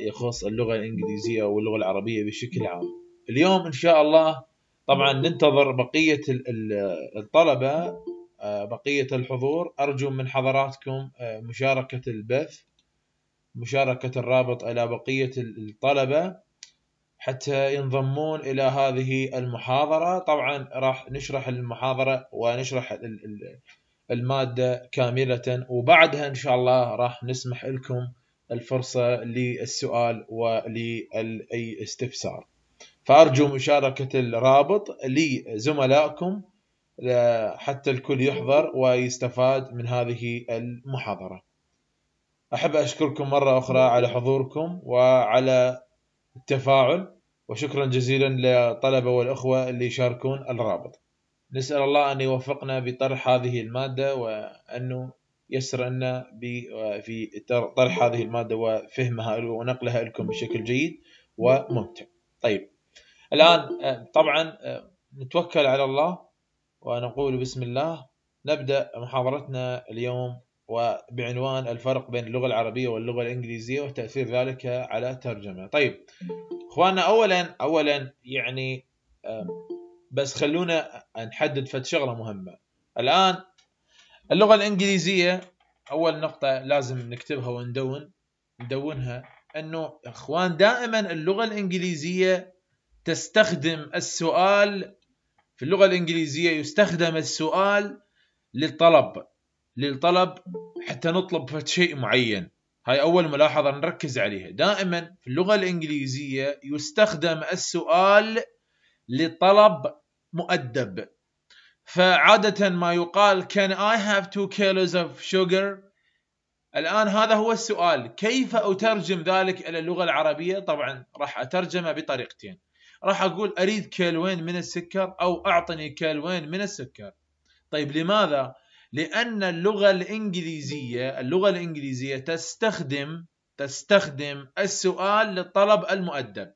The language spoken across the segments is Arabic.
يخص اللغة الإنجليزية واللغة العربية بشكل عام اليوم إن شاء الله طبعا ننتظر بقية الطلبة آه، بقية الحضور أرجو من حضراتكم آه، مشاركة البث مشاركة الرابط إلى بقية الطلبة حتى ينضمون إلى هذه المحاضرة طبعا راح نشرح المحاضرة ونشرح المادة كاملة وبعدها إن شاء الله راح نسمح لكم الفرصة للسؤال ولأي استفسار فأرجو مشاركة الرابط لزملائكم آه، حتى الكل يحضر ويستفاد من هذه المحاضرة أحب أشكركم مرة أخرى على حضوركم وعلى التفاعل وشكرا جزيلا للطلبة والأخوة اللي يشاركون الرابط نسأل الله أن يوفقنا بطرح هذه المادة وأنه يسر لنا في طرح هذه المادة وفهمها ونقلها لكم بشكل جيد وممتع طيب الآن آه، طبعا آه، نتوكل على الله ونقول بسم الله نبدأ محاضرتنا اليوم وبعنوان الفرق بين اللغة العربية واللغة الإنجليزية وتأثير ذلك على الترجمة طيب إخواننا أولا أولا يعني آه، بس خلونا نحدد فد شغلة مهمة الآن اللغة الإنجليزية أول نقطة لازم نكتبها وندون ندونها أنه إخوان دائما اللغة الإنجليزية تستخدم السؤال في اللغة الإنجليزية يستخدم السؤال للطلب للطلب حتى نطلب شيء معين هاي أول ملاحظة نركز عليها دائما في اللغة الإنجليزية يستخدم السؤال لطلب مؤدب فعادة ما يقال can I have two kilos of sugar الآن هذا هو السؤال كيف أترجم ذلك إلى اللغة العربية طبعا راح أترجمه بطريقتين راح أقول أريد كيلوين من السكر أو أعطني كيلوين من السكر طيب لماذا لأن اللغة الإنجليزية اللغة الإنجليزية تستخدم تستخدم السؤال للطلب المؤدب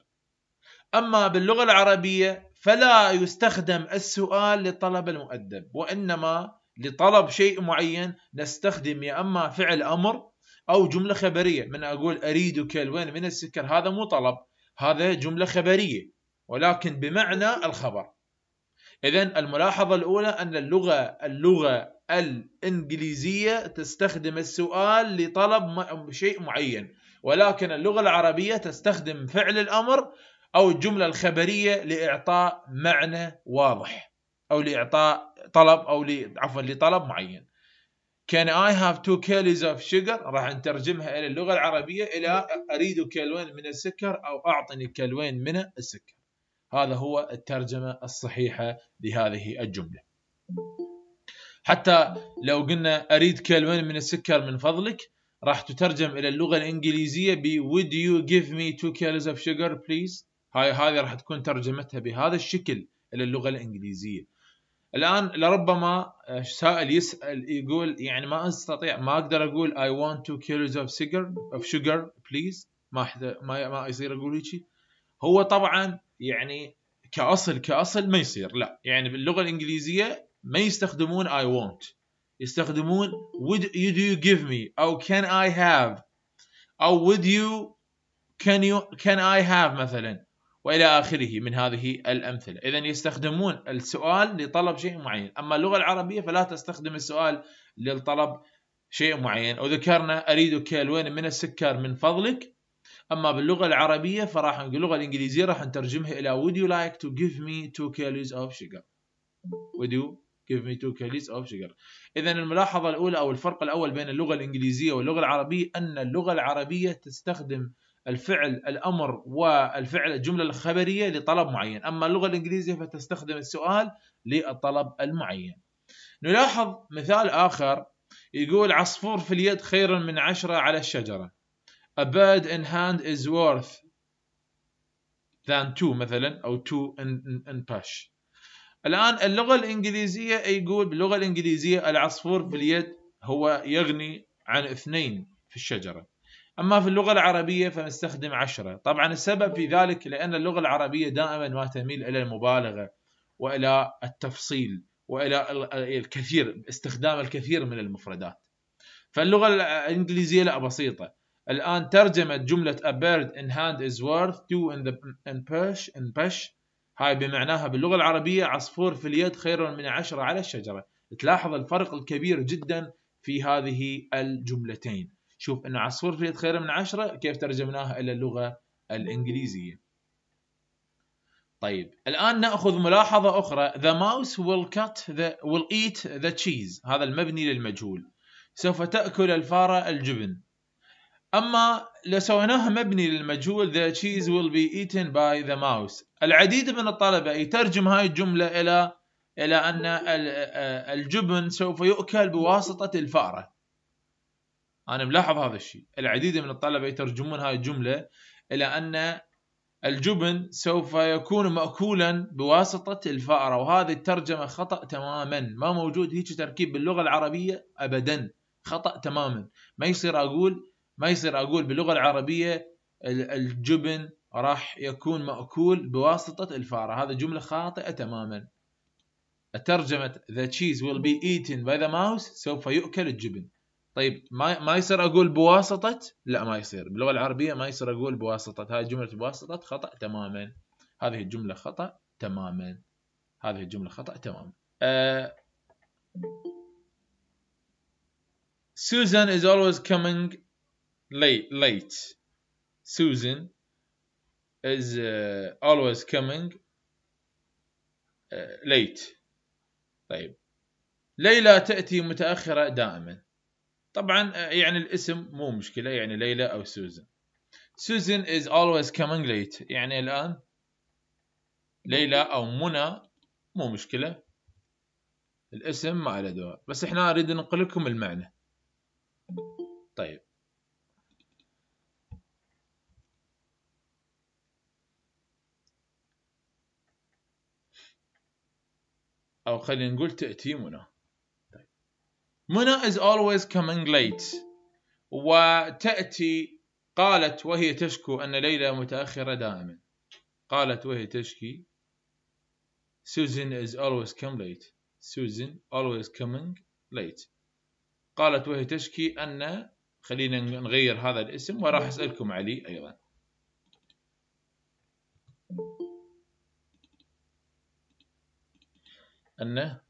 أما باللغة العربية فلا يستخدم السؤال لطلب المؤدب وإنما لطلب شيء معين نستخدم يا أما فعل أمر أو جملة خبرية من أقول أريدك الوين من السكر هذا مو طلب هذا جملة خبرية ولكن بمعنى الخبر إذا الملاحظة الأولى أن اللغة اللغة الإنجليزية تستخدم السؤال لطلب شيء معين ولكن اللغة العربية تستخدم فعل الأمر أو الجملة الخبرية لإعطاء معنى واضح أو لإعطاء طلب أو ل... عفوا لطلب معين Can I have two kilos of sugar راح نترجمها إلى اللغة العربية إلى أريد كيلوين من السكر أو أعطني كيلوين من السكر هذا هو الترجمة الصحيحة لهذه الجملة حتى لو قلنا أريد كيلوين من السكر من فضلك راح تترجم إلى اللغة الإنجليزية ب Would you give me two kilos of sugar please هاي هذه راح تكون ترجمتها بهذا الشكل الى اللغه الانجليزيه الان لربما سائل يسال يقول يعني ما استطيع ما اقدر اقول I want two كيلوز of sugar of sugar please ما ما ما يصير اقول هيك هو طبعا يعني كاصل كاصل ما يصير لا يعني باللغه الانجليزيه ما يستخدمون I want يستخدمون would you do you give me او can I have او would you can you can I have مثلا والى اخره من هذه الامثله، اذا يستخدمون السؤال لطلب شيء معين، اما اللغه العربيه فلا تستخدم السؤال للطلب شيء معين، وذكرنا اريدك الوين من السكر من فضلك، اما باللغه العربيه فراح اللغه الانجليزيه راح نترجمها الى would you like to give me two kilos of sugar؟ would you give me two kilos of sugar؟ اذا الملاحظه الاولى او الفرق الاول بين اللغه الانجليزيه واللغه العربيه ان اللغه العربيه تستخدم الفعل الامر والفعل الجمله الخبريه لطلب معين اما اللغه الانجليزيه فتستخدم السؤال للطلب المعين نلاحظ مثال اخر يقول عصفور في اليد خير من عشرة على الشجرة A bird in hand is worth than two مثلا أو two in, in, in push الآن اللغة الإنجليزية يقول باللغة الإنجليزية العصفور في اليد هو يغني عن اثنين في الشجرة أما في اللغة العربية فنستخدم عشرة طبعا السبب في ذلك لأن اللغة العربية دائما ما تميل إلى المبالغة وإلى التفصيل وإلى الكثير استخدام الكثير من المفردات فاللغة الإنجليزية لا بسيطة الآن ترجمة جملة a bird in hand is worth two in, the, in push in push هاي بمعناها باللغة العربية عصفور في اليد خير من عشرة على الشجرة تلاحظ الفرق الكبير جدا في هذه الجملتين شوف انه عصفور في خير من عشرة كيف ترجمناها الى اللغه الانجليزيه طيب الان ناخذ ملاحظه اخرى the mouse will cut the will eat the cheese هذا المبني للمجهول سوف تاكل الفاره الجبن اما لو سويناها مبني للمجهول the cheese will be eaten by the mouse العديد من الطلبه يترجم هاي الجمله الى الى ان آه، الجبن سوف يؤكل بواسطه الفاره انا ملاحظ هذا الشيء العديد من الطلبه يترجمون هاي الجمله الى ان الجبن سوف يكون مأكولا بواسطة الفأرة وهذه الترجمة خطأ تماما ما موجود هيك تركيب باللغة العربية أبدا خطأ تماما ما يصير أقول ما يصير أقول باللغة العربية الجبن راح يكون مأكول بواسطة الفأرة هذا جملة خاطئة تماما ترجمة the cheese will be eaten by the mouse سوف يؤكل الجبن طيب ما ما يصير اقول بواسطه لا ما يصير باللغه العربيه ما يصير اقول بواسطه هاي جمله بواسطه خطا تماما هذه الجمله خطا تماما هذه الجمله خطا تماما سوزان أه، از is always coming late سوزان Susan is uh, always coming uh, late طيب ليلى تأتي متأخرة دائما طبعا آه، يعني الاسم مو مشكله يعني ليلى او سوزن سوزن is always coming late يعني الان ليلى او منى مو مشكله الاسم ما له دواء بس احنا نريد ننقل لكم المعنى طيب او خلينا نقول تاتي منى منى is always coming late وتأتي قالت وهي تشكو أن ليلى متأخرة دائما قالت وهي تشكي Susan is always come late Susan always coming late قالت وهي تشكي أن خلينا نغير هذا الاسم وراح أسألكم عليه أيضا أن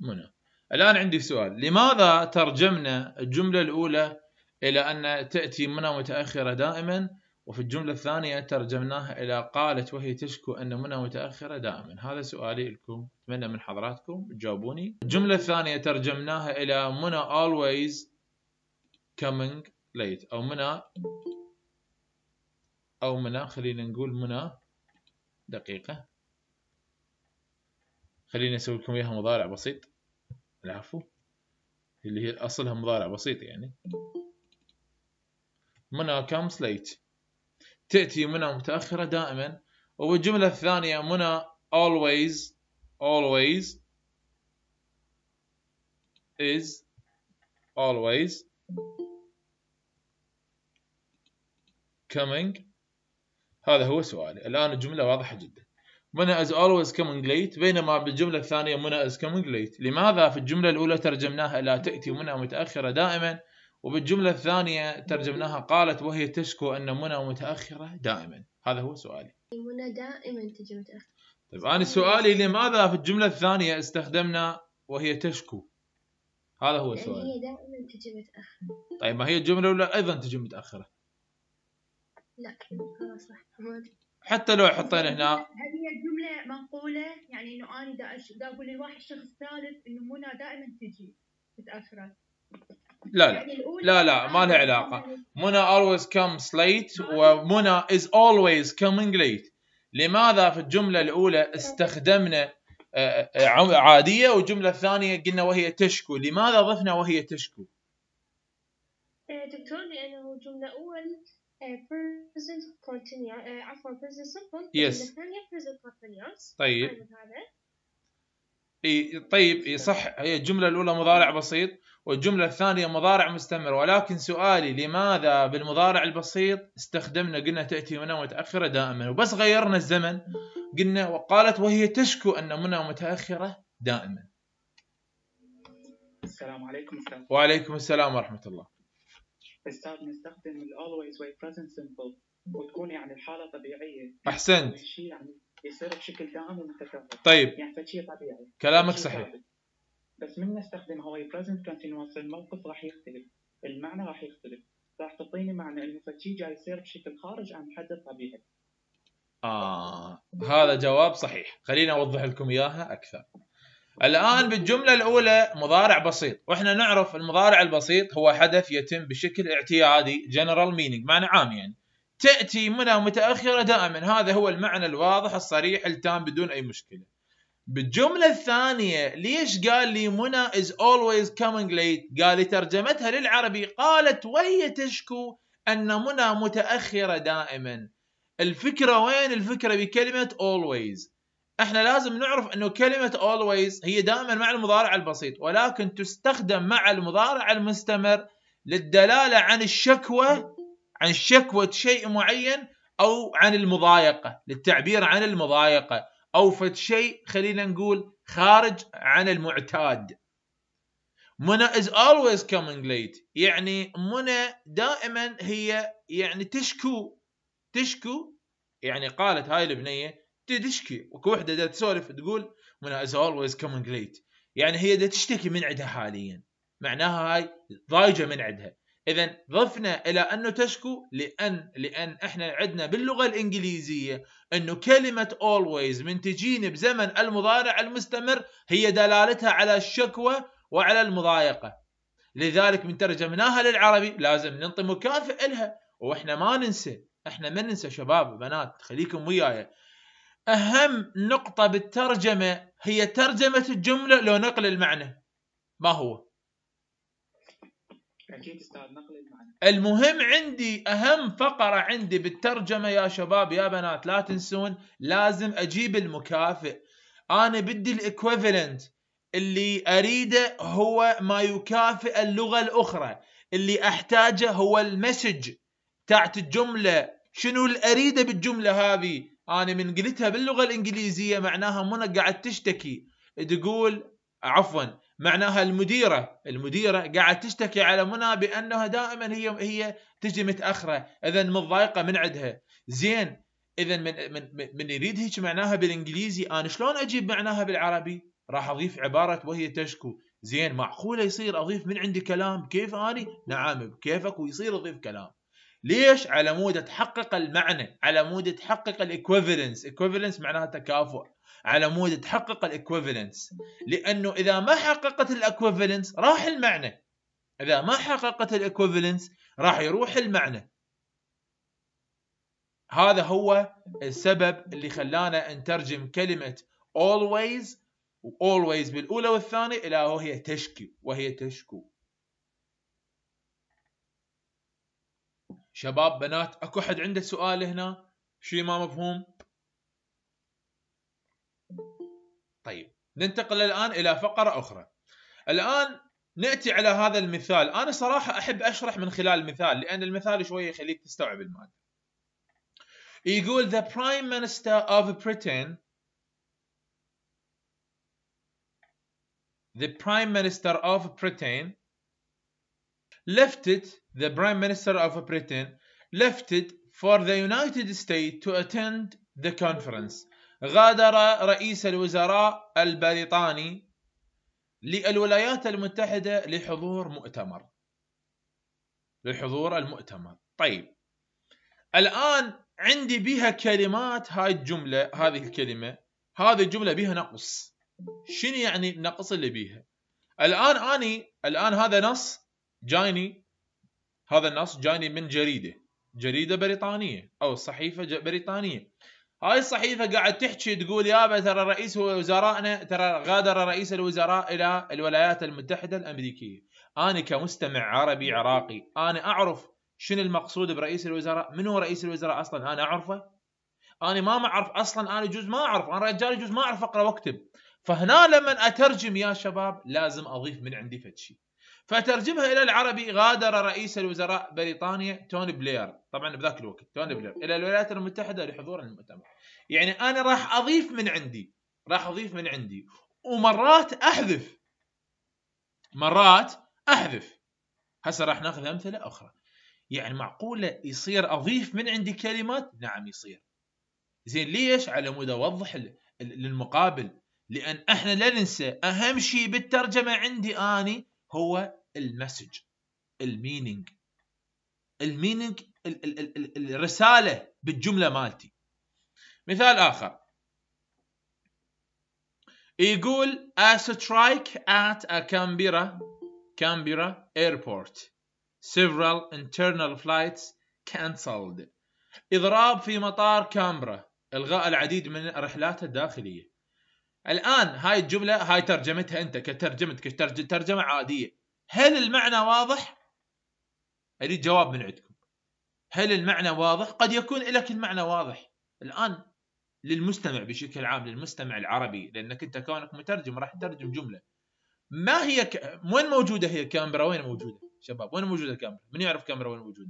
منى الآن عندي سؤال لماذا ترجمنا الجملة الأولى إلى أن تأتي منى متأخرة دائما وفي الجملة الثانية ترجمناها إلى قالت وهي تشكو أن منى متأخرة دائما هذا سؤالي لكم أتمنى من حضراتكم تجاوبوني الجملة الثانية ترجمناها إلى منى always coming late أو منى أو منى خلينا نقول منى دقيقة خليني أسوي لكم إياها مضارع بسيط العفو اللي هي أصلها مضارع بسيط يعني منى comes late تأتي منى متأخرة دائما والجملة الثانية منى always always is always coming هذا هو سؤالي الآن الجملة واضحة جدا منى از always coming late بينما بالجملة الثانية منى از coming late لماذا في الجملة الأولى ترجمناها لا تأتي منى متأخرة دائما وبالجملة الثانية ترجمناها قالت وهي تشكو أن منى متأخرة دائما هذا هو سؤالي منى دائما تجي متأخرة طيب أنا سؤالي لماذا في الجملة الثانية استخدمنا وهي تشكو هذا هو السؤال هي دائما تجي متأخرة طيب ما هي الجملة الأولى أيضا تجي متأخرة لا صح حتى لو حطينا هنا هل هي الجمله منقوله يعني انه انا دا اقول لواحد شخص ثالث انه منى دائما تجي متاخره لا لا يعني لا لا ما لها علاقه منى always comes late ومنى is always coming late لماذا في الجمله الاولى استخدمنا آه، آه، عاديه والجمله الثانيه قلنا وهي تشكو لماذا ضفنا وهي تشكو إيه، دكتور لانه جمله اول E, present continuous e, عفوا present simple يس الثانية present طيب طيب صح هي الجملة الأولى مضارع بسيط والجملة الثانية مضارع مستمر ولكن سؤالي لماذا بالمضارع البسيط استخدمنا قلنا تأتي منى متأخرة دائما وبس غيرنا الزمن قلنا وقالت وهي تشكو أن منى متأخرة دائما السلام عليكم السلام. وعليكم السلام ورحمة الله نستخدم ال always وال present simple وتكون يعني الحاله طبيعيه احسنت يعني الشيء يعني يصير بشكل دائم ومتكرر طيب يعني فشيء طبيعي كلامك صحيح بس من نستخدم هواي present continuous الموقف راح يختلف المعنى راح يختلف راح تعطيني معنى انه فشيء جاي يصير بشكل خارج عن حد الطبيعي آه هذا جواب صحيح خليني أوضح لكم إياها أكثر الآن بالجملة الأولى مضارع بسيط وإحنا نعرف المضارع البسيط هو حدث يتم بشكل اعتيادي general meaning معنى عام يعني تأتي منى متأخرة دائما هذا هو المعنى الواضح الصريح التام بدون أي مشكلة بالجملة الثانية ليش قال لي منى از اولويز كومينج ليت قال لي ترجمتها للعربي قالت وهي تشكو أن منى متأخرة دائما الفكرة وين الفكرة بكلمة always احنا لازم نعرف انه كلمة always هي دائما مع المضارع البسيط ولكن تستخدم مع المضارع المستمر للدلالة عن الشكوى عن شكوى شيء معين او عن المضايقة للتعبير عن المضايقة او فد شيء خلينا نقول خارج عن المعتاد منى is always coming late يعني منى دائما هي يعني تشكو تشكو يعني قالت هاي البنية تشكي اكو وحده دا تسولف تقول من از اولويز كومينج ليت يعني هي دا تشتكي من عندها حاليا معناها هاي ضايجه من عندها اذا ضفنا الى انه تشكو لان لان احنا عندنا باللغه الانجليزيه انه كلمه اولويز من تجيني بزمن المضارع المستمر هي دلالتها على الشكوى وعلى المضايقه لذلك من ترجمناها للعربي لازم ننطي مكافئ لها واحنا ما ننسى احنا ما ننسى شباب وبنات خليكم وياي اهم نقطه بالترجمه هي ترجمه الجمله لو نقل المعنى ما هو اكيد استاذ نقل المعنى المهم عندي اهم فقره عندي بالترجمه يا شباب يا بنات لا تنسون لازم اجيب المكافئ انا بدي الايكويفالنت اللي اريده هو ما يكافئ اللغه الاخرى اللي احتاجه هو المسج تاعت الجمله شنو اللي اريده بالجمله هذه انا من قلتها باللغه الانجليزيه معناها منى قاعد تشتكي تقول عفوا معناها المديره المديره قاعد تشتكي على منى بانها دائما هي هي تجي متاخره اذا متضايقه من عندها زين اذا من من من يريد هيك معناها بالانجليزي انا شلون اجيب معناها بالعربي راح اضيف عباره وهي تشكو زين معقوله يصير اضيف من عندي كلام كيف اني نعم بكيفك ويصير اضيف كلام ليش على مود تحقق المعنى على مود تحقق الايكوفالنس ايكوفالنس معناها تكافؤ على مود تحقق الايكوفالنس لانه اذا ما حققت الايكوفالنس راح المعنى اذا ما حققت الايكوفالنس راح يروح المعنى هذا هو السبب اللي خلانا نترجم كلمه always always بالاولى والثانيه الى وهي تشكي وهي تشكو شباب بنات اكو حد عنده سؤال هنا شيء ما مفهوم طيب ننتقل الان الى فقره اخرى الان ناتي على هذا المثال انا صراحه احب اشرح من خلال المثال لان المثال شويه يخليك تستوعب الماده يقول the prime minister of Britain the prime minister of Britain left it the Prime Minister of Britain, left for the United States to attend the conference. غادر رئيس الوزراء البريطاني للولايات المتحدة لحضور مؤتمر لحضور المؤتمر طيب الآن عندي بها كلمات هاي الجملة هذه الكلمة هذه الجملة بها نقص شنو يعني النقص اللي بيها الآن أني الآن هذا نص جايني هذا النص جاني من جريده جريده بريطانيه او صحيفه بريطانيه هاي الصحيفه قاعد تحكي تقول يابا ترى رئيس وزرائنا ترى غادر رئيس الوزراء الى الولايات المتحده الامريكيه انا كمستمع عربي عراقي انا اعرف شنو المقصود برئيس الوزراء من هو رئيس الوزراء اصلا انا اعرفه انا ما اعرف اصلا انا جزء ما اعرف انا رجال جزء ما اعرف اقرا واكتب فهنا لما اترجم يا شباب لازم اضيف من عندي فد شيء فترجمها الى العربي غادر رئيس الوزراء بريطانيا توني بلير طبعا بذاك الوقت توني بلير الى الولايات المتحده لحضور المؤتمر يعني انا راح اضيف من عندي راح اضيف من عندي ومرات احذف مرات احذف هسه راح ناخذ امثله اخرى يعني معقوله يصير اضيف من عندي كلمات نعم يصير زين ليش على مود اوضح للمقابل لان احنا لا ننسى اهم شيء بالترجمه عندي اني هو المسج المينينج المينينج الرساله بالجمله مالتي مثال اخر يقول a strike at a Canberra Canberra airport several internal flights cancelled اضراب في مطار كامبرا الغاء العديد من رحلاته الداخليه الان هاي الجمله هاي ترجمتها انت كترجمه كترجمه عاديه هل المعنى واضح؟ أريد جواب من عندكم هل المعنى واضح؟ قد يكون لك المعنى واضح الآن للمستمع بشكل عام للمستمع العربي لأنك أنت كونك مترجم راح تترجم جملة ما هي ك... وين موجودة هي الكاميرا وين موجودة شباب وين موجودة الكاميرا من يعرف كاميرا وين موجودة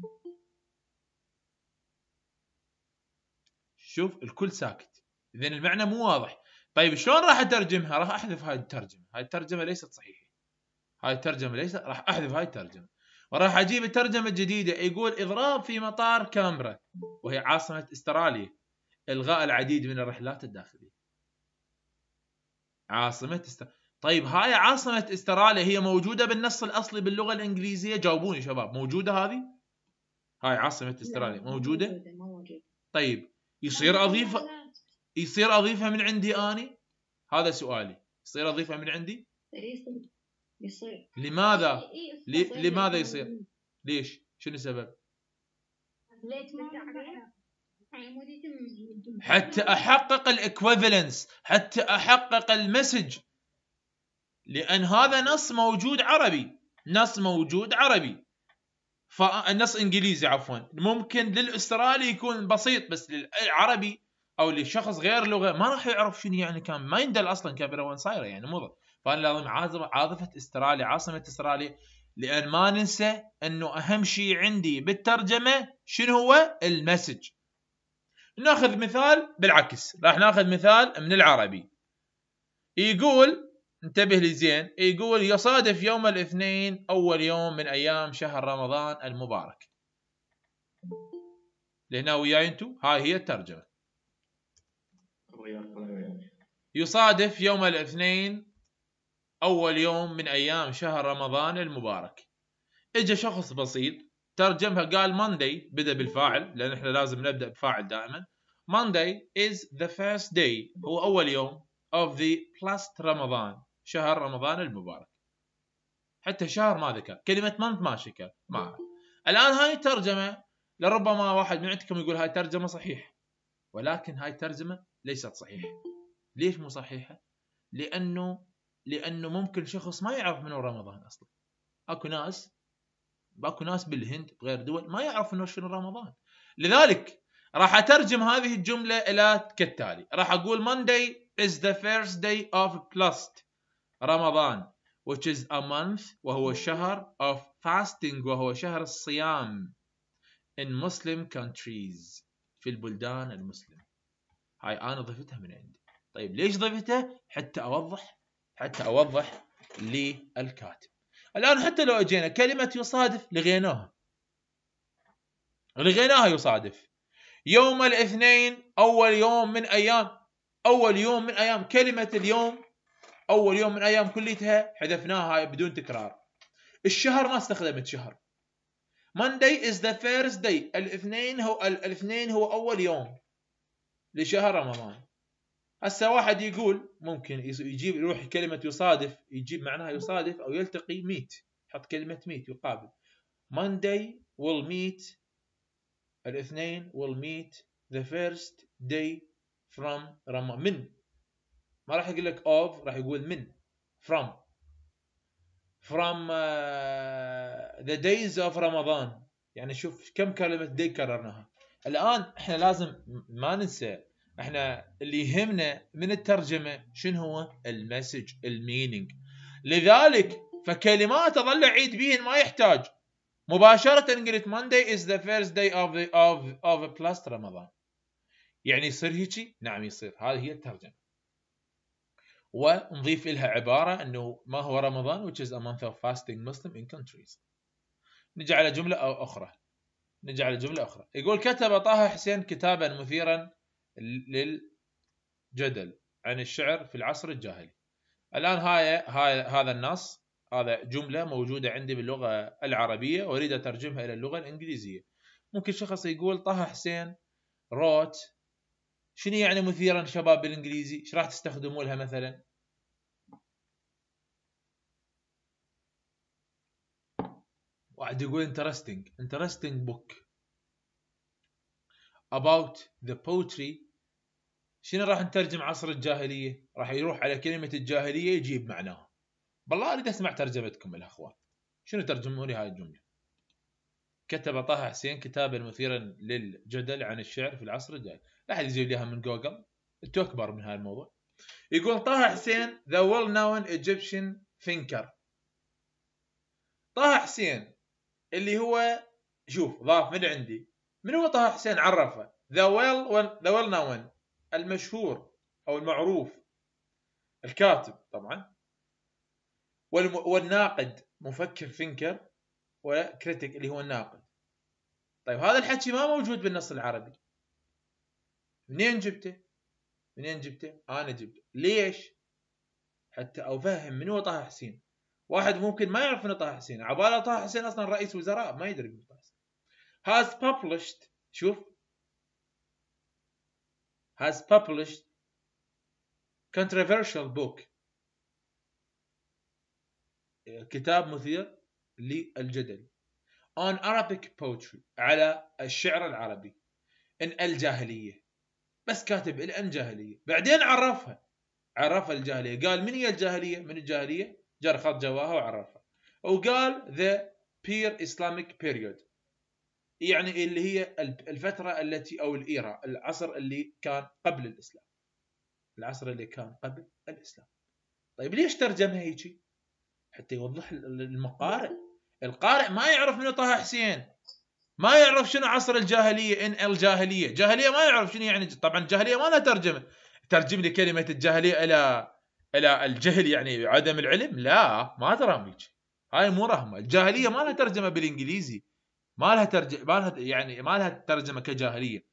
شوف الكل ساكت اذا المعنى مو واضح طيب شلون راح اترجمها راح احذف هاي الترجمه هاي الترجمه ليست صحيحه هاي الترجمه ليش راح احذف هاي الترجمه وراح اجيب الترجمه الجديده يقول اضراب في مطار كامبرا وهي عاصمه استراليا الغاء العديد من الرحلات الداخليه عاصمه استراليا طيب هاي عاصمه استراليا هي موجوده بالنص الاصلي باللغه الانجليزيه جاوبوني شباب موجوده هذه هاي عاصمه استراليا موجوده طيب يصير اضيف يصير اضيفها من عندي اني هذا سؤالي يصير اضيفها من عندي يصير لماذا؟ إيه, إيه، لماذا يصير؟ ليش؟ شنو السبب؟ حتى احقق الاكويفالنس حتى احقق المسج لان هذا نص موجود عربي نص موجود عربي فالنص انجليزي عفوا ممكن للاسترالي يكون بسيط بس للعربي او لشخص غير لغه ما راح يعرف شنو يعني كان ما يندل اصلا كابيرا وين صايره يعني مو فانا لازم عاطفه عاطفه استرالي عاصمه استرالي لان ما ننسى انه اهم شيء عندي بالترجمه شنو هو المسج ناخذ مثال بالعكس راح ناخذ مثال من العربي يقول انتبه لي زين يقول يصادف يوم الاثنين اول يوم من ايام شهر رمضان المبارك لهنا وياي انتو هاي هي الترجمه يصادف يوم الاثنين أول يوم من أيام شهر رمضان المبارك إجا شخص بسيط ترجمها قال Monday بدأ بالفاعل لأن إحنا لازم نبدأ بفاعل دائما Monday is the first day هو أول يوم of the last رمضان شهر رمضان المبارك حتى شهر ما ذكر كلمة month ما شكر ما الآن هاي الترجمة لربما واحد من عندكم يقول هاي ترجمة صحيحة ولكن هاي الترجمة ليست صحيحة ليش مو صحيحة؟ لأنه لانه ممكن شخص ما يعرف منه رمضان اصلا اكو ناس اكو ناس بالهند بغير دول ما يعرف انه شنو رمضان لذلك راح اترجم هذه الجمله الى كالتالي راح اقول Monday is the first day of lust رمضان which is a month وهو شهر of fasting وهو شهر الصيام in Muslim countries في البلدان المسلمة هاي أنا ضفتها من عندي طيب ليش ضفتها حتى أوضح حتى أوضح للكاتب الآن حتى لو أجينا كلمة يصادف لغيناها لغيناها يصادف يوم الاثنين أول يوم من أيام أول يوم من أيام كلمة اليوم أول يوم من أيام كليتها حذفناها بدون تكرار الشهر ما استخدمت شهر Monday is the first day الاثنين هو الاثنين هو أول يوم لشهر رمضان هسه واحد يقول ممكن يجيب يروح كلمة يصادف يجيب معناها يصادف أو يلتقي ميت حط كلمة ميت يقابل Monday will meet الاثنين will meet the first day from رمضان من ما راح يقول لك of راح يقول من from from uh, the days of رمضان يعني شوف كم كلمة day كررناها الآن احنا لازم ما ننسى احنا اللي يهمنا من الترجمه شنو هو المسج المينينج لذلك فكلمات اظل اعيد بيهن ما يحتاج مباشره قلت Monday is the first day of the of of plus رمضان يعني يصير هيجي نعم يصير هذه هي الترجمه ونضيف لها عباره انه ما هو رمضان which is a month of fasting Muslim in countries نجي على جمله أو اخرى نجي على جمله اخرى يقول كتب طه حسين كتابا مثيرا للجدل عن الشعر في العصر الجاهلي الآن هاي, هاي هذا النص هذا جملة موجودة عندي باللغة العربية وأريد أترجمها إلى اللغة الإنجليزية ممكن شخص يقول طه حسين روت شنو يعني مثيرا شباب بالإنجليزي ايش راح تستخدموا لها مثلا واحد يقول interesting interesting book about the poetry شنو راح نترجم عصر الجاهلية راح يروح على كلمة الجاهلية يجيب معناها بالله أريد أسمع ترجمتكم الأخوان شنو ترجموا لي هاي الجملة كتب طه حسين كتابا مثيرا للجدل عن الشعر في العصر الجاهلي لا أحد يجيب ليها من جوجل أنتوا أكبر من هذا الموضوع يقول طه حسين ذا well known Egyptian thinker طه حسين اللي هو شوف ضاف من عندي من هو طه حسين عرفه ذا ويل ذا ويل ناون المشهور او المعروف الكاتب طبعا والناقد مفكر فينكر وكريتيك اللي هو الناقد طيب هذا الحكي ما موجود بالنص العربي منين جبته؟ منين جبته؟ انا جبته ليش؟ حتى افهم من هو طه حسين واحد ممكن ما يعرف انه طه حسين عباله طه حسين اصلا رئيس وزراء ما يدري من طه حسين has published شوف has published controversial book كتاب مثير للجدل on Arabic poetry على الشعر العربي ان الجاهلية بس كاتب الان جاهلية بعدين عرفها عرف الجاهلية قال من هي الجاهلية من الجاهلية جرى خط جواها وعرفها وقال the peer Islamic period يعني اللي هي الفترة التي أو الإيرا العصر اللي كان قبل الإسلام العصر اللي كان قبل الإسلام طيب ليش ترجمها هيجي حتى يوضح المقارئ القارئ ما يعرف منو طه حسين ما يعرف شنو عصر الجاهلية إن الجاهلية جاهلية ما يعرف شنو يعني طبعا الجاهلية ما لها ترجمة ترجم لي كلمة الجاهلية إلى إلى الجهل يعني عدم العلم لا ما ترى هاي مو رحمة الجاهلية ما لها ترجمة بالإنجليزي ما لها ترج... ما لها يعني ما لها ترجمه كجاهليه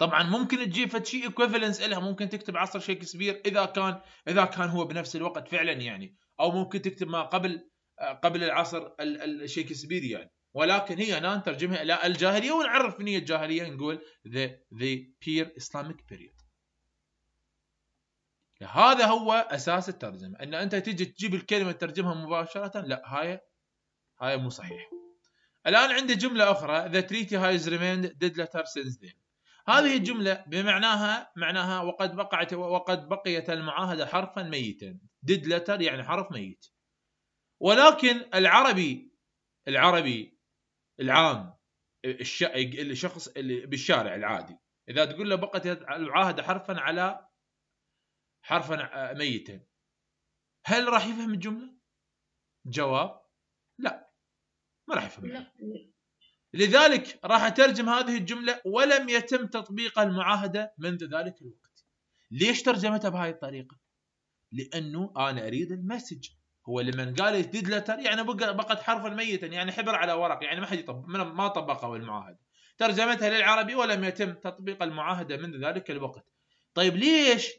طبعا ممكن تجيب فد شيء ايكوفالنس لها ممكن تكتب عصر شيكسبير اذا كان اذا كان هو بنفس الوقت فعلا يعني او ممكن تكتب ما قبل آه، قبل العصر الشيكسبيري يعني ولكن هي هنا نترجمها الى الجاهليه ونعرف من هي الجاهليه نقول ذا ذا بير Islamic بيريود هذا هو اساس الترجمه ان انت تجي تجيب الكلمه تترجمها مباشره لا هاي هاي مو صحيح الان عنده جمله اخرى the treaty has remained dead letter since then هذه الجمله بمعناها معناها وقد بقعت وقد بقيت المعاهده حرفا ميتا dead letter يعني حرف ميت ولكن العربي العربي العام الش... الشخص اللي بالشارع العادي اذا تقول له بقت المعاهده حرفا على حرفا ميتا هل راح يفهم الجمله؟ جواب ما راح يفهم لذلك راح اترجم هذه الجمله ولم يتم تطبيق المعاهده منذ ذلك الوقت. ليش ترجمتها بهاي الطريقه؟ لانه انا اريد المسج هو لما قال ديد لتر يعني بقى بقت حرفا ميتا يعني حبر على ورق يعني ما حد يطبق ما طبقوا المعاهده. ترجمتها للعربي ولم يتم تطبيق المعاهده منذ ذلك الوقت. طيب ليش؟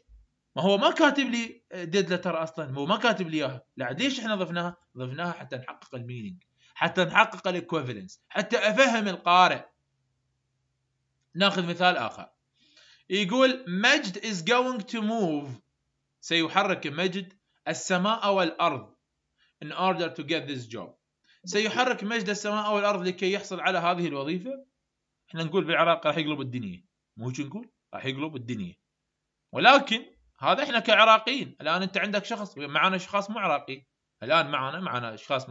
ما هو ما كاتب لي ديد لتر اصلا، هو ما كاتب لي اياها، لا ليش احنا ضفناها؟ ضفناها حتى نحقق المينينج. حتى نحقق الايكوفلنس حتى افهم القارئ ناخذ مثال اخر يقول مجد is going to move سيحرك مجد السماء والارض in order to get this job سيحرك مجد السماء والارض لكي يحصل على هذه الوظيفه احنا نقول بالعراق راح يقلب الدنيا مو نقول راح يقلب الدنيا ولكن هذا احنا كعراقيين الان انت عندك شخص معنا اشخاص مو عراقيين الان معنا معنا اشخاص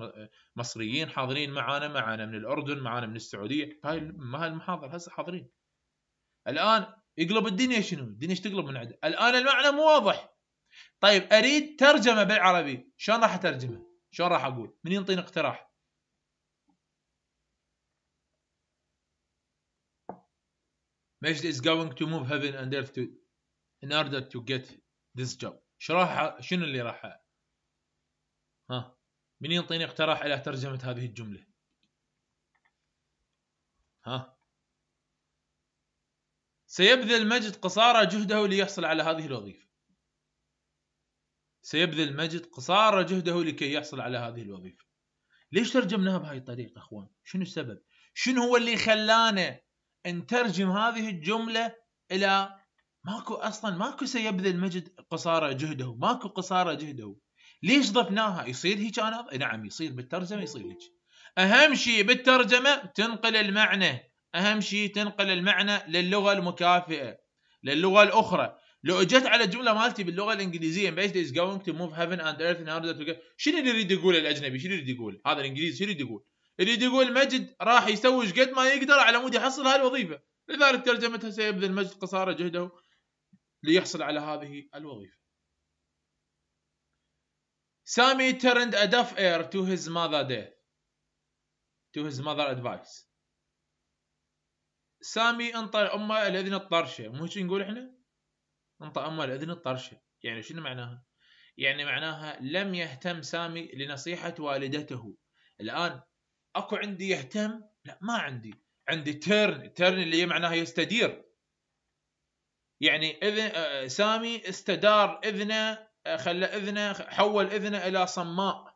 مصريين حاضرين معنا معنا من الاردن معنا من السعوديه هاي ما هاي المحاضر هسه حاضرين الان يقلب الدنيا شنو الدنيا تقلب من عنده الان المعنى مو واضح طيب اريد ترجمه بالعربي شلون راح اترجمه شلون راح اقول من ينطيني اقتراح Majd is going to move heaven and earth to in order to get this job شو راح شنو اللي راح ها من ينطيني اقتراح على ترجمة هذه الجملة ها سيبذل مجد قصارى جهده ليحصل على هذه الوظيفة سيبذل مجد قصارى جهده لكي يحصل على هذه الوظيفة ليش ترجمناها بهاي الطريقة اخوان شنو السبب شنو هو اللي خلانا نترجم هذه الجملة الى ماكو اصلا ماكو سيبذل مجد قصارى جهده ماكو قصارى جهده ليش ضفناها يصير هيك انا نعم يصير بالترجمه يصير هيك اهم شيء بالترجمه تنقل المعنى اهم شيء تنقل المعنى للغه المكافئه للغه الاخرى لو اجت على الجمله مالتي باللغه الانجليزيه based is جوينج تو موف هيفن اند ايرث ان اوردر تو شنو اللي يريد يقول الاجنبي؟ شنو يريد يقول؟ هذا الانجليزي شنو يريد يقول؟ يريد يقول مجد راح يسوي ايش قد ما يقدر على مود يحصل هاي الوظيفه، لذلك ترجمتها سيبذل مجد قصارى جهده ليحصل على هذه الوظيفه. Sammy turned a deaf ear to his mother death. To his mother advice. سامي انطى امه الاذن الطرشه مو شو نقول احنا انطى امه الاذن الطرشه يعني شنو معناها يعني معناها لم يهتم سامي لنصيحه والدته الان اكو عندي يهتم لا ما عندي عندي تيرن تيرن اللي هي معناها يستدير يعني اذن آه، سامي استدار اذنه خلى اذنه حول اذنه الى صماء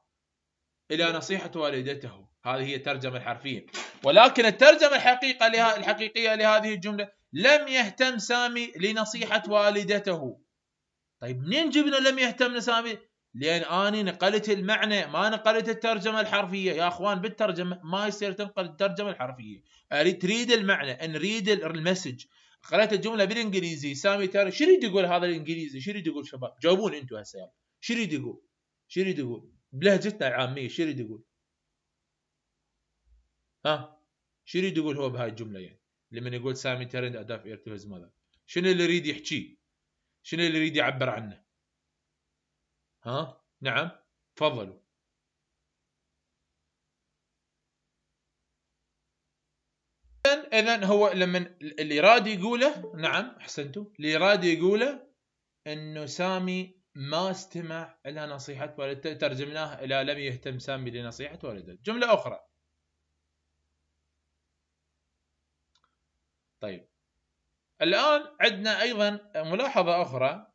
الى نعم. نصيحه والدته هذه هي الترجمه الحرفيه ولكن الترجمه الحقيقه لها الحقيقيه لهذه الجمله لم يهتم سامي لنصيحه والدته طيب منين جبنا لم يهتم سامي لان اني نقلت المعنى ما نقلت الترجمه الحرفيه يا اخوان بالترجمه ما يصير تنقل الترجمه الحرفيه اريد تريد المعنى نريد المسج خليت الجمله بالانجليزي سامي تاري شو يريد يقول هذا الانجليزي شو يريد يقول شباب جاوبوني انتم هسه يلا شو يريد يقول شو يريد يقول بلهجتنا العاميه شو يريد يقول ها شو يريد يقول هو بهاي الجمله يعني لما يقول سامي ترند اداف اير تو هيز ماذر شنو اللي يريد يحكي شنو اللي يريد يعبر عنه ها نعم تفضلوا اذا اذا هو لما اللي راد يقوله نعم احسنتوا اللي راد يقوله انه سامي ما استمع الى نصيحه والدته ترجمناه الى لم يهتم سامي لنصيحه والدته جمله اخرى طيب الان عندنا ايضا ملاحظه اخرى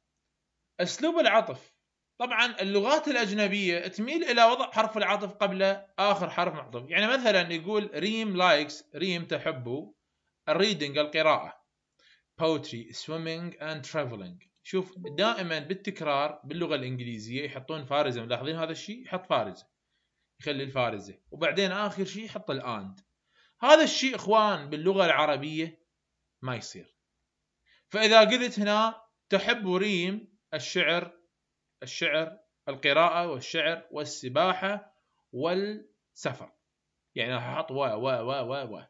اسلوب العطف طبعا اللغات الأجنبية تميل إلى وضع حرف العطف قبل آخر حرف معطوف يعني مثلا يقول ريم لايكس ريم تحب الريدنج القراءة poetry swimming and traveling شوف دائما بالتكرار باللغة الإنجليزية يحطون فارزة ملاحظين هذا الشيء يحط فارزة يخلي الفارزة وبعدين آخر شيء يحط الآند هذا الشيء إخوان باللغة العربية ما يصير فإذا قلت هنا تحب ريم الشعر الشعر القراءة والشعر والسباحة والسفر يعني راح احط و و و و و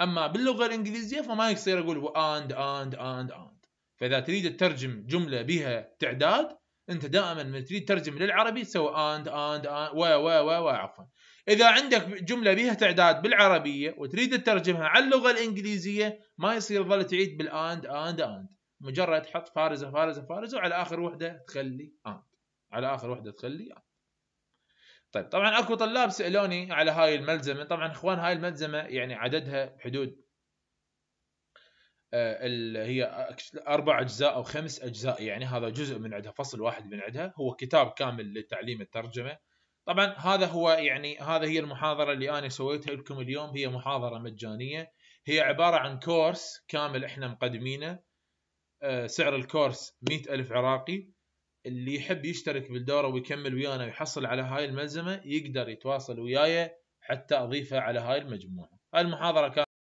اما باللغة الانجليزية فما يصير اقول and اند اند اند فاذا تريد تترجم جملة بها تعداد انت دائما من تريد تترجم للعربي تسوي اند اند و و و و عفوا اذا عندك جمله بها تعداد بالعربيه وتريد تترجمها على اللغه الانجليزيه ما يصير ظل تعيد بالاند اند اند مجرد تحط فارزه فارزه فارزه وعلى اخر وحده تخلي اند آه. على اخر وحده تخلي اند طيب طبعا اكو طلاب سالوني على هاي الملزمه طبعا اخوان هاي الملزمه يعني عددها بحدود اللي آه، هي اربع اجزاء او خمس اجزاء يعني هذا جزء من عندها فصل واحد من عندها هو كتاب كامل لتعليم الترجمه طبعا هذا هو يعني هذا هي المحاضره اللي انا سويتها لكم اليوم هي محاضره مجانيه هي عباره عن كورس كامل احنا مقدمينه آه، سعر الكورس مئة ألف عراقي اللي يحب يشترك بالدورة ويكمل ويانا ويحصل على هاي الملزمة يقدر يتواصل وياي حتى أضيفه على هاي المجموعة هاي المحاضرة كانت